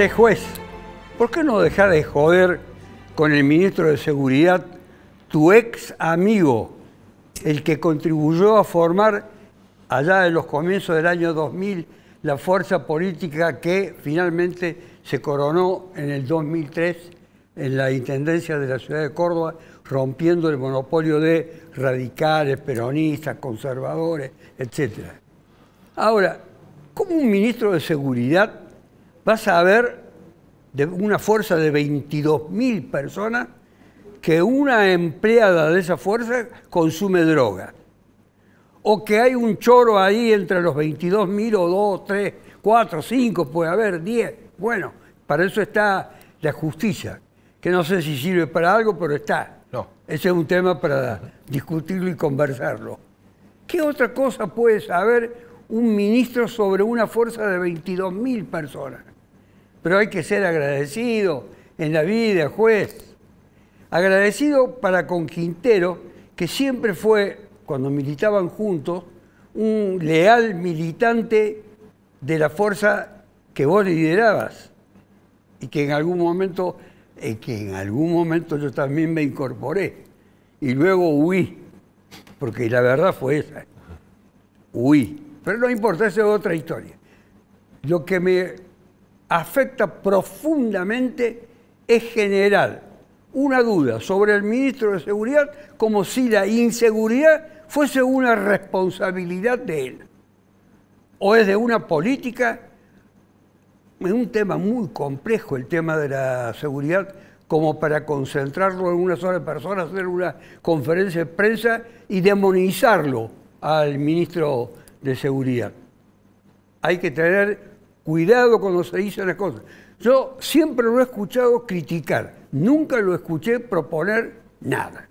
Este juez, ¿por qué no dejar de joder con el ministro de Seguridad, tu ex amigo, el que contribuyó a formar allá en los comienzos del año 2000 la fuerza política que finalmente se coronó en el 2003 en la Intendencia de la Ciudad de Córdoba, rompiendo el monopolio de radicales, peronistas, conservadores, etcétera? Ahora, ¿cómo un ministro de Seguridad vas a ver de una fuerza de 22.000 personas que una empleada de esa fuerza consume droga. O que hay un choro ahí entre los 22.000 o dos, tres, cuatro, cinco, puede haber 10. Bueno, para eso está la justicia, que no sé si sirve para algo, pero está. No. Ese es un tema para discutirlo y conversarlo. ¿Qué otra cosa puede saber un ministro sobre una fuerza de 22.000 personas? pero hay que ser agradecido en la vida, juez. Agradecido para con Quintero, que siempre fue, cuando militaban juntos, un leal militante de la fuerza que vos liderabas y que en algún momento, eh, que en algún momento yo también me incorporé y luego huí, porque la verdad fue esa, huí. Pero no importa, esa es otra historia. Lo que me afecta profundamente, es general una duda sobre el ministro de Seguridad como si la inseguridad fuese una responsabilidad de él. O es de una política, es un tema muy complejo el tema de la seguridad como para concentrarlo en una sola persona, hacer una conferencia de prensa y demonizarlo al ministro de Seguridad. Hay que tener cuidado cuando se dicen las cosas. Yo siempre lo he escuchado criticar, nunca lo escuché proponer nada.